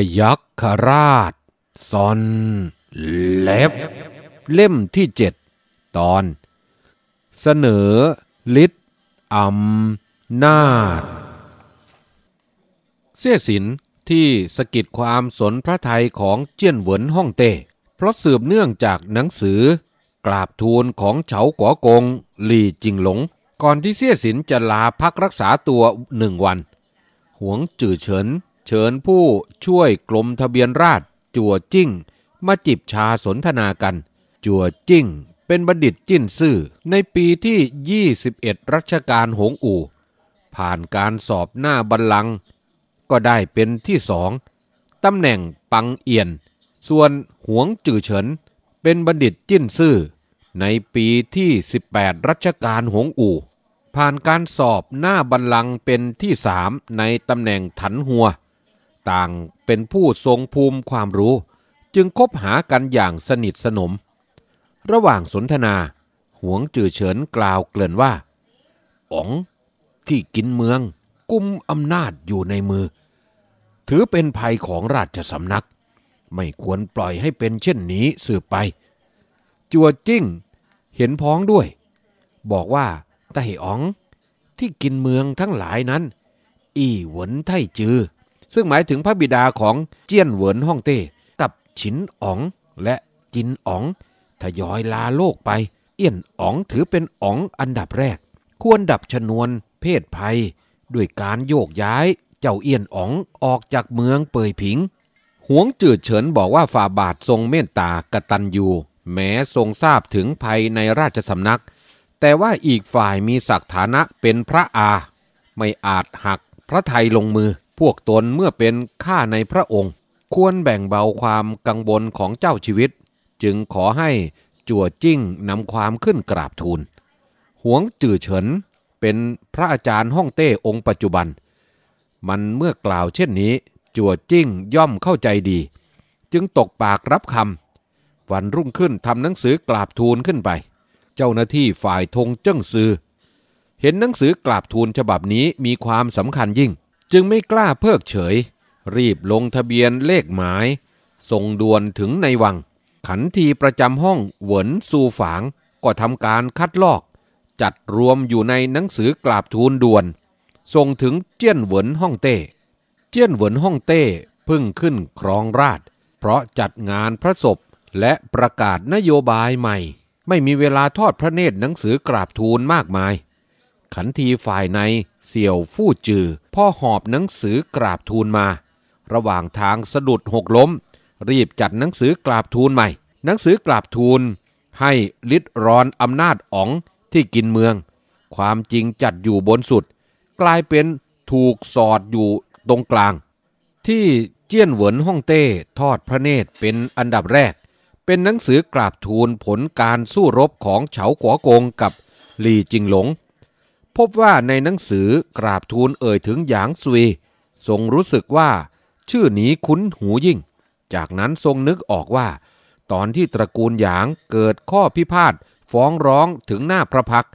พยักคราช ซอน เล็บเล่มที่เจ็ดตอน เสนอฤทธิ์อำนาจเสี้ยสินที่สกิดความสนพระไทยของเจี้ยนเหวินฮ่องเต้เพราะสืบเนื่องจากหนังสือ กราบทูลของเฉาก๋อกงหลี่จิงหลง ก่อนที่เสี้ยสินจะลาพักรักษาตัวหนึ่งวันหวงจื่อเฉินเิญผู้ช่วยกลมทะเบียนราชจัวจิ้ง มาจิบชาสนทนากัน จัวจิ้งเป็นบัณฑิตจิ้นซื่อในปีที่ 21 รัชกาลหงอู่ผ่านการสอบหน้าบัลลังก์ก็ได้เป็นที่สองตำแหน่งปังเอียน ส่วนหวงจือเฉินเป็นบัณฑิตจิ้นซื่อ ในปีที่ 18 รัชกาลหงอู่ผ่านการสอบหน้าบัลลังก์เป็นที่สามในตำแหน่งถันหัวต่างเป็นผู้ทรงภูมิความรู้ จึงคบหากันอย่างสนิทสนม ระหว่างสนทนาหวงจื่อเฉินกล่าวเกลื่อนว่าอ๋องที่กินเมืองกุมอำนาจอยู่ในมือ ถือเป็นภัยของราชสำนัก ไม่ควรปล่อยให้เป็นเช่นนี้สืบไป จัวจิ้งเห็นพ้องด้วย บอกว่าต่ใหอ๋องที่กินเมืองทั้งหลายนั้น อีหวนไทจือซึ่งหมายถึงพระบิดาของเจี้ยนเหวินฮ่องเต้ กับฉินอ๋องและจินอ๋องทยอยลาโลกไป เอี้ยนอ๋องถือเป็นอ๋องอันดับแรก ควรดับชนวนเพศภัย ด้วยการโยกย้ายเจ้าเอี้ยนอ๋องออกจากเมืองเปยผิงหวงจืดเฉินบอกว่าฝ่าบาททรงเมตตากตัอยูแม้ทรงทราบถึงภัยในราชสำนัก แต่ว่าอีกฝ่ายมีศักฐานะเป็นพระอา ไม่อาจหักพระไทยลงมือพวกตนเมื่อเป็นข้าในพระองค์ ควรแบ่งเบาความกังวลของเจ้าชีวิต จึงขอให้จั่วจิ้งนำความขึ้นกราบทูล หวงจื่อเฉินเป็นพระอาจารย์ฮ่องเต้องค์ปัจจุบัน มันเมื่อกล่าวเช่นนี้ จั่วจิ้งย่อมเข้าใจดี จึงตกปากรับคำวันรุ่งขึ้นทำหนังสือ กราบทูลขึ้นไป เจ้าหน้าที่ฝ่ายธงเจิ้งซือเห็นหนังสือกราบทูลฉบับนี้มีความสำคัญยิ่งจึงไม่กล้าเพิกเฉย รีบลงทะเบียนเลขหมายส่งด่วนถึงในวัง ขันทีประจำห้องเหวินซูฝางก็ทำการคัดลอก จัดรวมอยู่ในหนังสือกราบทูลด่วนส่งถึงเจี้ยนเหวินห้องเต้เจี้ยนเหวินห้องเต้พึ่งขึ้นครองราช เพราะจัดงานพระศพและประกาศนโยบายใหม่ ไม่มีเวลาทอดพระเนตรหนังสือกราบทูลมากมาย ขันทีฝ่ายในเสี่ยวฟู่จือพ่อหอบหนังสือกราบทูลมา ระหว่างทางสะดุดหกล้ม รีบจัดหนังสือกราบทูลใหม่ หนังสือกราบทูลให้ลิดรอนอำนาจอ๋องที่กินเมือง ความจริงจัดอยู่บนสุด กลายเป็นถูกสอดอยู่ตรงกลาง ที่เจี้ยนเหวินฮ่องเต้ทอดพระเนตรเป็นอันดับแรก เป็นหนังสือกราบทูลผลการสู้รบของเฉาขวากงกับหลี่จิงหลงพบว่าในหนังสือกราบทูลเอ่ยถึงหยางซุยทรงรู้สึกว่าชื่อนี้คุ้นหูยิ่ง จากนั้นทรงนึกออกว่า ตอนที่ตระกูลหยางเกิดข้อพิพาทฟ้องร้องถึงหน้าพระพัก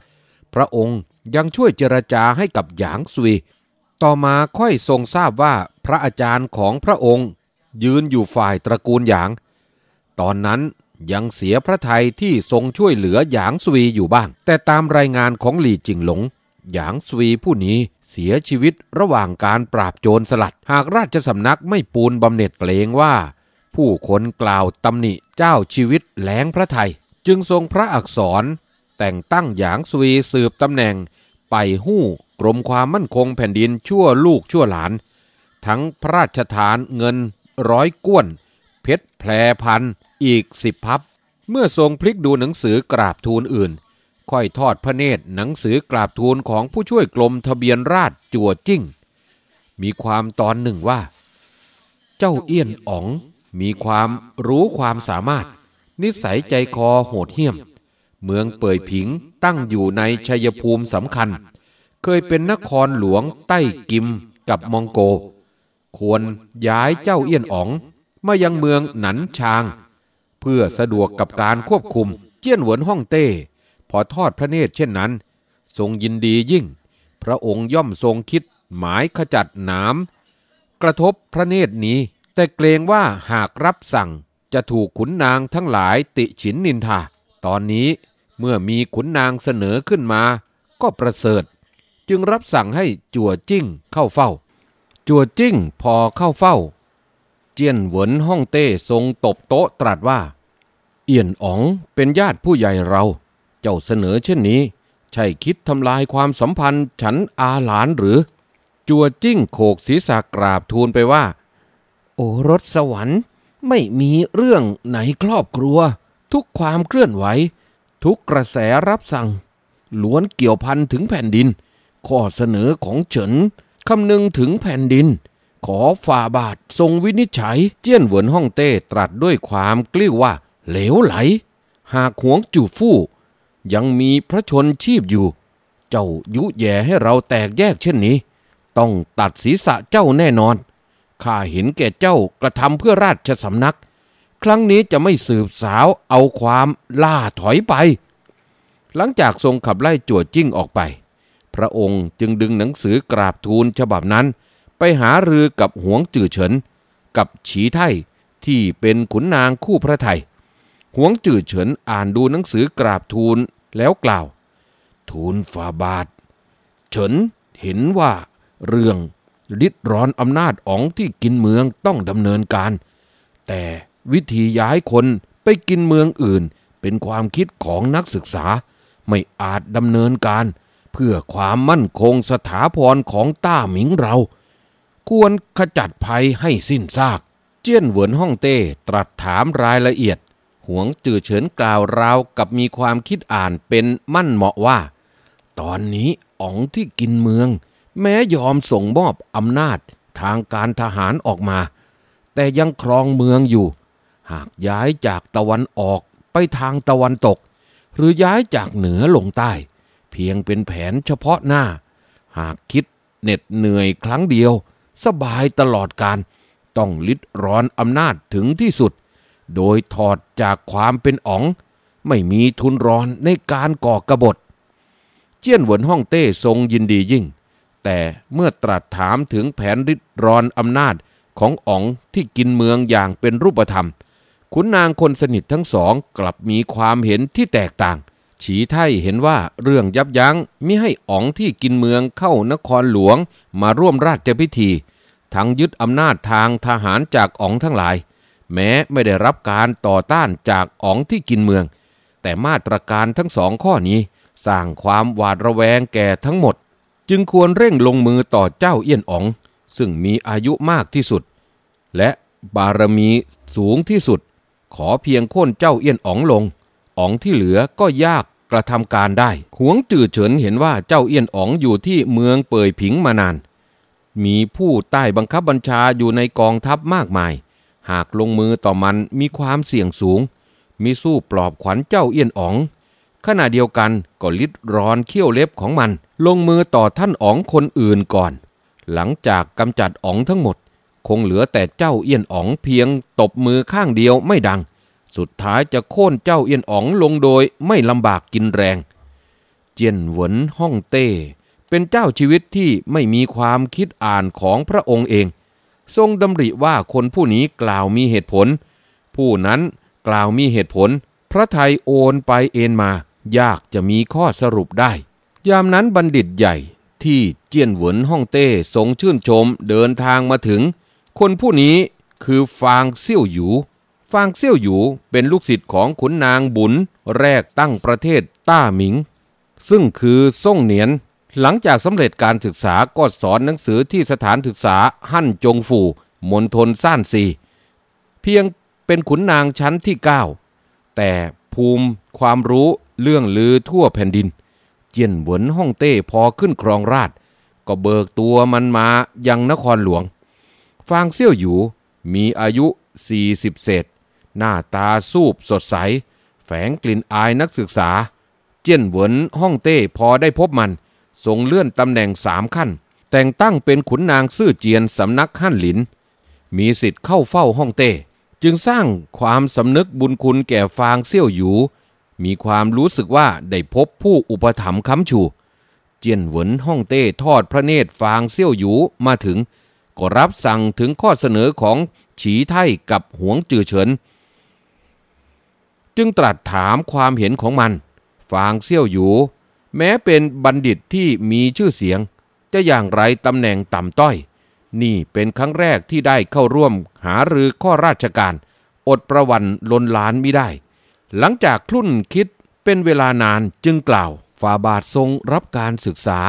พระองค์ยังช่วยเจรจาให้กับหยางซุยต่อมาค่อยทรงทราบว่าพระอาจารย์ของพระองค์ ยืนอยู่ฝ่ายตระกูลหยาง ตอนนั้นยังเสียพระไทยที่ทรงช่วยเหลือหยางซุยอยู่บ้าง แต่ตามรายงานของหลี่จิงหลงหยางสวีผู้นี้เสียชีวิตระหว่างการปราบโจรสลัด หากราชสำนักไม่ปูนบำเหน็จเกรงว่า ผู้คนกล่าวตำหนิเจ้าชีวิตแหลงพระไทย จึงทรงพระอักษรแต่งตั้งหยางสวีสืบตำแหน่ง ไปหู้กรมความมั่นคงแผ่นดินชั่วลูกชั่วหลาน ทั้งพระราชทานเงินร้อยก้วน เพชรแพรพันอีกสิบพับ เมื่อทรงพลิกดูหนังสือกราบทูลอื่นค่อยทอดพระเนตรหนังสือกราบทูลของผู้ช่วยกรมทะเบียนราชจัวจิ้ง มีความตอนหนึ่งว่า เจ้าเอี้ยนอ๋องมีความรู้ความสามารถ นิสัยใจคอโหดเหี้ยม เมืองเป่ยผิงตั้งอยู่ในชัยภูมิสำคัญ เคยเป็นนครหลวงใต้กิมกับมองโก ควรย้ายเจ้าเอี้ยนอ๋องมายังเมืองหนันชาง เพื่อสะดวกกับการควบคุม เจี้ยนหวนฮ่องเต้พอทอดพระเนตรเช่นนั้น ทรงยินดียิ่ง พระองค์ย่อมทรงคิดหมายขจัดหนามกระทบพระเนตรนี้ แต่เกรงว่าหากรับสั่งจะถูกขุนนางทั้งหลายติฉินนินทา ตอนนี้เมื่อมีขุนนางเสนอขึ้นมาก็ประเสริฐ จึงรับสั่งให้จัวจิ้งเข้าเฝ้า จัวจิ้งพอเข้าเฝ้า เจียนเหวินห้องเต้ทรงตบโต๊ะตรัสว่า เอี่ยนอ๋องเป็นญาติผู้ใหญ่เราเจ้าเสนอเช่นนี้ ใช่คิดทำลายความสัมพันธ์ฉันอาหลานหรือ จัวจิ้งโขกศีรษะกราบทูลไปว่า โอรสสวรรค์ไม่มีเรื่องไหนครอบครัว ทุกความเคลื่อนไหว ทุกกระแสรับสั่งล้วนเกี่ยวพันถึงแผ่นดิน ข้อเสนอของเฉินคำนึงถึงแผ่นดิน ขอฝ่าบาททรงวินิจฉัย เจี้ยนเหวินฮ่องเต้ตรัสด้วยความกลิ้วว่า เหลวไหล หากหวงจู่ฟู่ยังมีพระชนชีพอยู่ เจ้ายุแย่ให้เราแตกแยกเช่นนี้ ต้องตัดศีรษะเจ้าแน่นอน ข้าเห็นแก่เจ้ากระทำเพื่อราชสำนัก ครั้งนี้จะไม่สืบสาวเอาความล่าถอยไป หลังจากทรงขับไล่จวดจิ้งออกไป พระองค์จึงดึงหนังสือกราบทูลฉบับนั้น ไปหารือกับหวงจื่อเฉิน กับฉีไทที่เป็นขุนนางคู่พระไทย หวงจื่อเฉินอ่านดูหนังสือกราบทูลแล้วกล่าวทูลฝ่าบาทเฉินเห็นว่าเรื่องธิดร้อนอำนาจอ๋องที่กินเมืองต้องดำเนินการ แต่วิธีย้ายคนไปกินเมืองอื่นเป็นความคิดของนักศึกษา ไม่อาจดำเนินการ เพื่อความมั่นคงสถาพรของต้าหมิงเรา ควรขจัดภัยให้สิ้นซากเจี้ยนเหวินฮ่องเต้ตรัสถามรายละเอียดหวงจื่อเฉินกล่าวราวกับมีความคิดอ่านเป็นมั่นเหมาะว่า ตอนนี้อ๋องที่กินเมือง แม้ยอมส่งมอบอำนาจทางการทหารออกมา แต่ยังครองเมืองอยู่ หากย้ายจากตะวันออกไปทางตะวันตก หรือย้ายจากเหนือลงใต้ เพียงเป็นแผนเฉพาะหน้า หากคิดเหน็ดเหนื่อยครั้งเดียว สบายตลอดการต้องลิดร้อนอำนาจถึงที่สุดโดยถอดจากความเป็นอ๋องไม่มีทุนร้อนในการก่อกระบฏเจี้ยนหวนฮ่องเต้ทรงยินดียิ่ง แต่เมื่อตรัสถามถึงแผนริดรอนอำนาจขององคงที่กินเมืองอย่างเป็นรูปธรรมขุนนางคนสนิททั้งสองกลับมีความเห็นที่แตกต่าง ฉีไทเห็นว่าเรื่องยับยั้งมิให้องคงที่กินเมืองเข้านครหลวงมาร่วมราชพิธี ทั้งยึดอำนาจทางทหารจากององทั้งหลายแม้ไม่ได้รับการต่อต้านจากอองที่กินเมือง แต่มาตรการทั้งสองข้อนี้สร้างความหวาดระแวงแก่ทั้งหมด จึงควรเร่งลงมือต่อเจ้าเอี้ยนออง ซึ่งมีอายุมากที่สุด และบารมีสูงที่สุด ขอเพียงค้นเจ้าเอี้ยนอองลง อองที่เหลือก็ยากกระทำการได้ หวงจื่อเฉินเห็นว่าเจ้าเอี้ยนอองอยู่ที่เมืองเปยผิงมานาน มีผู้ใต้บังคับบัญชาอยู่ในกองทัพมากมายหากลงมือต่อมันมีความเสี่ยงสูง มีสู้ปลอบขวัญเจ้าเอี้ยนอ๋อง ขณะเดียวกันก็ลิดร้อนเขี้ยวเล็บของมัน ลงมือต่อท่านอ๋องคนอื่นก่อน หลังจากกำจัดอ๋องทั้งหมด คงเหลือแต่เจ้าเอี้ยนอ๋องเพียงตบมือข้างเดียวไม่ดัง สุดท้ายจะโค่นเจ้าเอี้ยนอ๋องลงโดยไม่ลำบากกินแรง เจียนหวนฮ่องเต้ เป็นเจ้าชีวิตที่ไม่มีความคิดอ่านของพระองค์เองทรงดำริว่าคนผู้นี้กล่าวมีเหตุผล ผู้นั้นกล่าวมีเหตุผล พระไทยโอนไปเอ็นมายากจะมีข้อสรุปได้ ยามนั้นบัณฑิตใหญ่ที่เจียนหวนฮ่องเต้ทรงชื่นชมเดินทางมาถึง คนผู้นี้คือฟางเซี่ยวหยูฟางเซี่ยวหยูเป็นลูกศิษย์ของขุนนางบุญแรกตั้งประเทศต้าหมิง ซึ่งคือซ่งเหนียนหลังจากสำเร็จการศึกษาก็สอนหนังสือที่สถานศึกษา หั่นจงฝูมณฑลซ่านซี เพียงเป็นขุนนางชั้นที่ 9 แต่ภูมิความรู้เรื่องลือทั่วแผ่นดิน เจียนหวนฮ่องเต้พอขึ้นครองราช ก็เบิกตัวมันมายังนครหลวง ฟางเซี่ยวหยูมีอายุ 40เศษหน้าตาสูบสดใส แฝงกลิ่นอายนักศึกษา เจียนหวนฮ่องเต้พอได้พบมันทรงเลื่อนตำแหน่งสามขั้น แต่งตั้งเป็นขุนนางซื่อเจียนสำนักฮั่นหลิน มีสิทธิ์เข้าเฝ้าฮ่องเต้จึงสร้างความสำนึกบุญคุณแก่ฟางเซี่ยวหยูมีความรู้สึกว่าได้พบผู้อุปถัมภ์ค้ำชูเจียนเหวินฮ่องเต้ทอดพระเนตรฟางเซี่ยวหยูมาถึง ก็รับสั่งถึงข้อเสนอของฉีไทกับหวงจือเฉิน จึงตรัสถามความเห็นของมัน ฟางเซี่ยวหยูแม้เป็นบัณฑิตที่มีชื่อเสียง จะอย่างไรตำแหน่งต่ำต้อยนี่เป็นครั้งแรกที่ได้เข้าร่วมหารือข้อราชการ อดประวันลนลานไม่ได้ หลังจากคลุ่นคิดเป็นเวลานานจึงกล่าวฝ่าบาททรงรับการศึกษา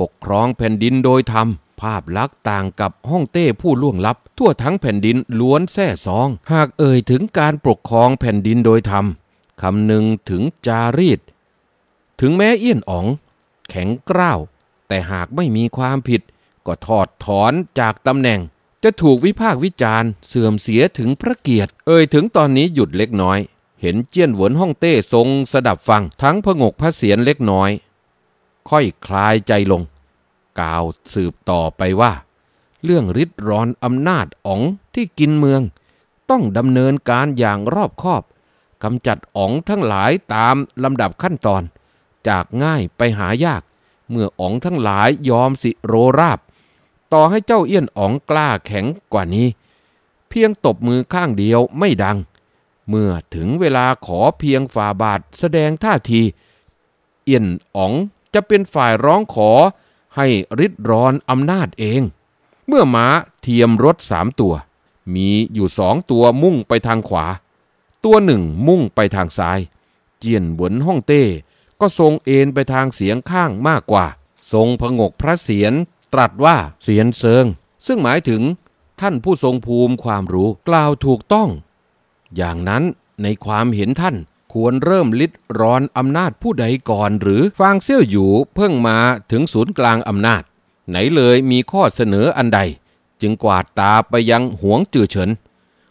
ปกครองแผ่นดินโดยธรรมภาพลักษณ์ต่างกับห้องเต้ผู้ล่วงลับทั่วทั้งแผ่นดินล้วนแท่ซอง หากเอ่ยถึงการปกครองแผ่นดินโดยธรรมคำหนึ่งถึงจารีตถึงแม้เอี้ยนอ๋อง แข็งกร้าว แต่หากไม่มีความผิด ก็ถอดถอนจากตำแหน่ง จะถูกวิพากษ์วิจารณ์เสื่อมเสียถึงพระเกียรติ เอ่ยถึงตอนนี้หยุดเล็กน้อย เห็นเจี้ยนหวนห้องเต้ทรง สดับฟังทั้งพงกพระเสียนเล็กน้อย ค่อยคลายใจลง กล่าวสืบต่อไปว่า เรื่องริดรอนอำนาจอ๋องที่กินเมือง ต้องดำเนินการอย่างรอบคอบกำจัดอ๋องทั้งหลายตามลำดับขั้นตอนจากง่ายไปหายาก เมื่ออ๋องทั้งหลายยอมสิโรราบ ต่อให้เจ้าเอี้ยนอ๋องกล้าแข็งกว่านี้ เพียงตบมือข้างเดียวไม่ดัง เมื่อถึงเวลาขอเพียงฝ่าบาทแสดงท่าที เอี้ยนอ๋องจะเป็นฝ่ายร้องขอให้ริดรอนอำนาจเอง เมื่อม้าเทียมรถสามตัว มีอยู่สองตัวมุ่งไปทางขวา ตัวหนึ่งมุ่งไปทางซ้าย เจียนบนห้องเต้ก็ทรงเอ็นไปทางเสียงข้างมากกว่า ทรงผงกพระเสียรตรัสว่าเสียนเซิง ซึ่งหมายถึงท่านผู้ทรงภูมิความรู้กล่าวถูกต้อง อย่างนั้นในความเห็นท่านควรเริ่มลิดรอนอำนาจผู้ใดก่อน หรือฟางเซี่ยวหยู่เพิ่งมาถึงศูนย์กลางอำนาจ ไหนเลยมีข้อเสนออันใด จึงกวาดตาไปยังหวงจือเฉิน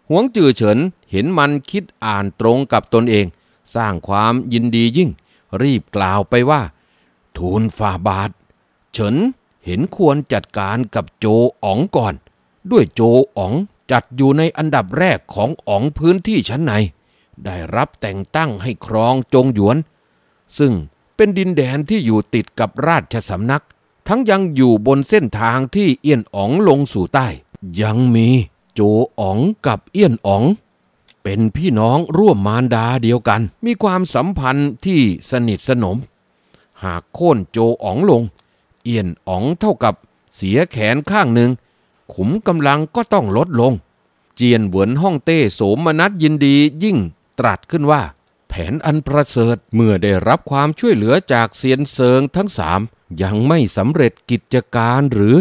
หวงจือเฉินเห็นมันคิดอ่านตรงกับตนเอง สร้างความยินดียิ่งรีบกล่าวไปว่า ทูลฝ่าบาทเฉินเห็นควรจัดการกับโจอ๋องก่อน ด้วยโจอ๋องจัดอยู่ในอันดับแรกของอ๋องพื้นที่ชั้นใน ได้รับแต่งตั้งให้ครองจงหยวน ซึ่งเป็นดินแดนที่อยู่ติดกับราชสำนัก ทั้งยังอยู่บนเส้นทางที่เอี้ยนอ๋องลงสู่ใต้ ยังมีโจอ๋องกับเอี้ยนอ๋องเป็นพี่น้องร่วมมารดาเดียวกัน มีความสัมพันธ์ที่สนิทสนม หากโค่นโจอ๋องลง เอียนอ๋องเท่ากับเสียแขนข้างหนึ่ง ขุมกำลังก็ต้องลดลง เจียนเหวินห้องเต้โสมนัสยินดียิ่งตรัสขึ้นว่า แผนอันประเสริฐเมื่อได้รับความช่วยเหลือจากเซียนเซิงทั้งสามยังไม่สำเร็จกิจการหรือ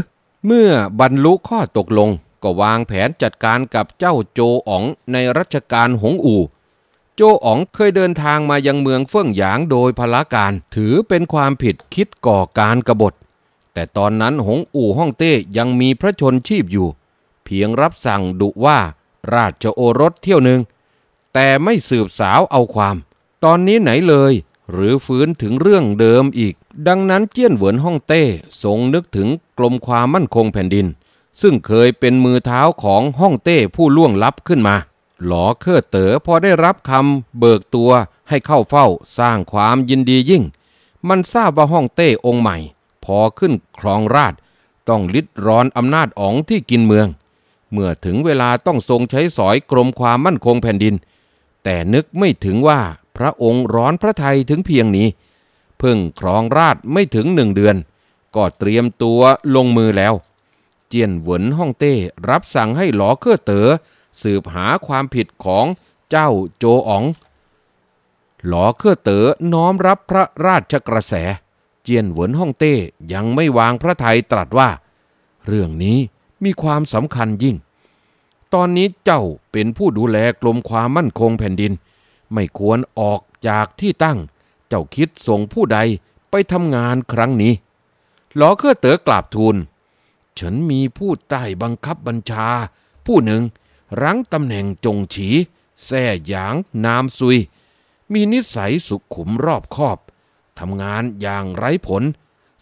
เมื่อบรรลุข้อตกลงก็วางแผนจัดการกับเจ้าโจอ๋องในรัชกาลหงอู่โจอ๋องเคยเดินทางมายังเมืองเฟื่องหยางโดยพละการถือเป็นความผิดคิดก่อการกรบฏ แต่ตอนนั้นหงอู่ฮ่องเต้ยังมีพระชนชีพอยู่ เพียงรับสั่งดุว่าราชโอรสเที่ยวหนึ่งแต่ไม่สืบสาวเอาความ ตอนนี้ไหนเลยหรือฟื้นถึงเรื่องเดิมอีก ดังนั้นเจี้ยนเหวินฮ่องเต้ทรงนึกถึงกลมความมั่นคงแผ่นดินซึ่งเคยเป็นมือเท้าของห้องเต้ผู้ล่วงลับขึ้นมา หลอเคอเต๋อพอได้รับคำเบิกตัวให้เข้าเฝ้าสร้างความยินดียิ่ง มันทราบว่าห้องเต้องค์ใหม่ พอขึ้นครองราชต้องลิดรอนอำนาจอ๋องที่กินเมือง เมื่อถึงเวลาต้องทรงใช้สอยกรมความมั่นคงแผ่นดิน แต่นึกไม่ถึงว่าพระองค์ร้อนพระไทยถึงเพียงนี้เพิ่งครองราชไม่ถึงหนึ่งเดือน ก็เตรียมตัวลงมือแล้วจียนเหวินฮ่องเต้รับสั่งให้หลอเคอเต๋อสืบหาความผิดของเจ้าโจอ๋องหลอเคอเต๋อน้อมรับพระราชกระแสเจียนเหวินฮ่องเต้ยังไม่วางพระไทยตรัสว่า เรื่องนี้มีความสำคัญยิ่ง ตอนนี้เจ้าเป็นผู้ดูแลกลมความมั่นคงแผ่นดิน ไม่ควรออกจากที่ตั้งเจ้าคิดส่งผู้ใดไปทำงานครั้งนี้ หลอเคอเต๋อกราบทูลฉันมีผู้ใต้บังคับบัญชา ผู้หนึ่ง รั้งตำแหน่งจงฉีแซ่หยางนามซุย มีนิสัยสุขุมรอบคอบ ทำงานอย่างไร้ผล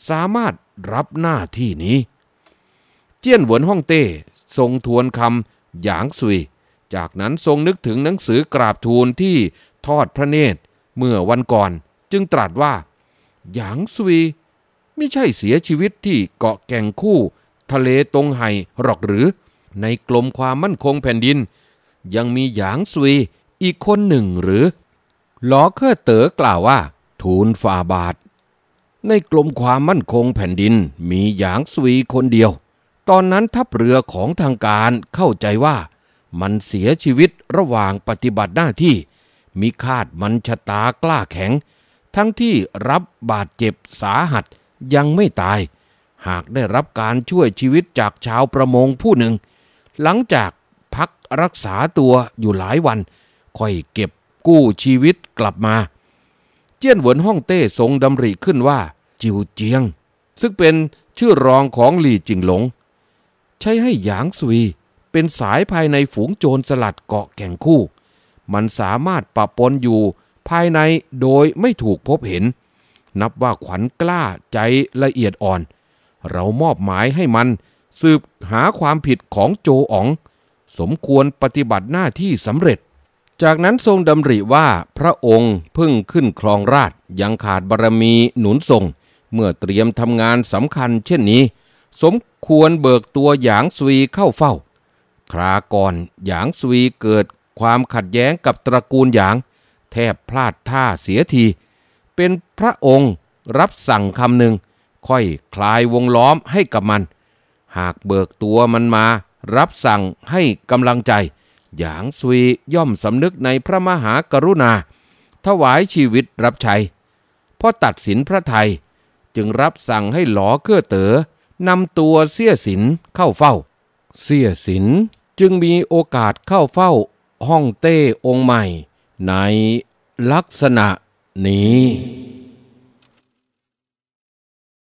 สามารถรับหน้าที่นี้ เจี้ยนหวนฮ่องเต้ทรงทวนคำหยางซุย จากนั้นทรงนึกถึงหนังสือกราบทูลที่ทอดพระเนตร เมื่อวันก่อนจึงตรัสว่าหยางซุยไม่ใช่เสียชีวิตที่เกาะแก่งคู่ทะเลตรงไห่หรอกหรือในกลมความมั่นคงแผ่นดิน ยังมีหยางซุยอีกคนหนึ่งหรือล้อเคอเต๋อกล่าวว่าทูลฝ่าบาทในกลมความมั่นคงแผ่นดินมีหยางซุยคนเดียว ตอนนั้นทัพเรือของทางการเข้าใจว่า มันเสียชีวิตระหว่างปฏิบัติหน้าที่มิคาดมันชะตากล้าแข็ง ทั้งที่รับบาดเจ็บสาหัสยังไม่ตายหากได้รับการช่วยชีวิตจากชาวประมงผู้หนึ่ง หลังจากพักรักษาตัวอยู่หลายวัน ค่อยเก็บกู้ชีวิตกลับมา เจี้ยนหวนฮ่องเต้ทรงดำริขึ้นว่าจิวเจียง ซึ่งเป็นชื่อรองของหลี่จิงหลง ใช้ให้หยางซุยเป็นสายภายในฝูงโจรสลัดเกาะแก่งคู่ มันสามารถปะปนอยู่ภายในโดยไม่ถูกพบเห็น นับว่าขวัญกล้าใจละเอียดอ่อนเรามอบหมายให้มัน สืบหาความผิดของโจอ๋อง สมควรปฏิบัติหน้าที่สำเร็จ จากนั้นทรงดำริว่าพระองค์พึ่งขึ้นครองราชยังขาดบารรมีหนุนทรงเมื่อเตรียมทำงานสำคัญเช่นนี้ สมควรเบิกตัวหยางสวีเข้าเฝ้า คราก่อนหยางสวีเกิดความขัดแย้งกับตระกูลหยาง แทบพลาดท่าเสียที เป็นพระองค์รับสั่งคำหนึ่งค่อยคลายวงล้อมให้กับมัน หากเบิกตัวมันมา รับสั่งให้กำลังใจหยางซุยย่อมสำนึกในพระมหากรุณาถวายชีวิตรับใช้พอตัดสินพระไทยจึงรับสั่งให้หลอเครื่อเต๋อนำตัวเสียสินเข้าเฝ้า เสียสินจึงมีโอกาสเข้าเฝ้า ห้องเต้องค์ใหม่ ในลักษณะนี้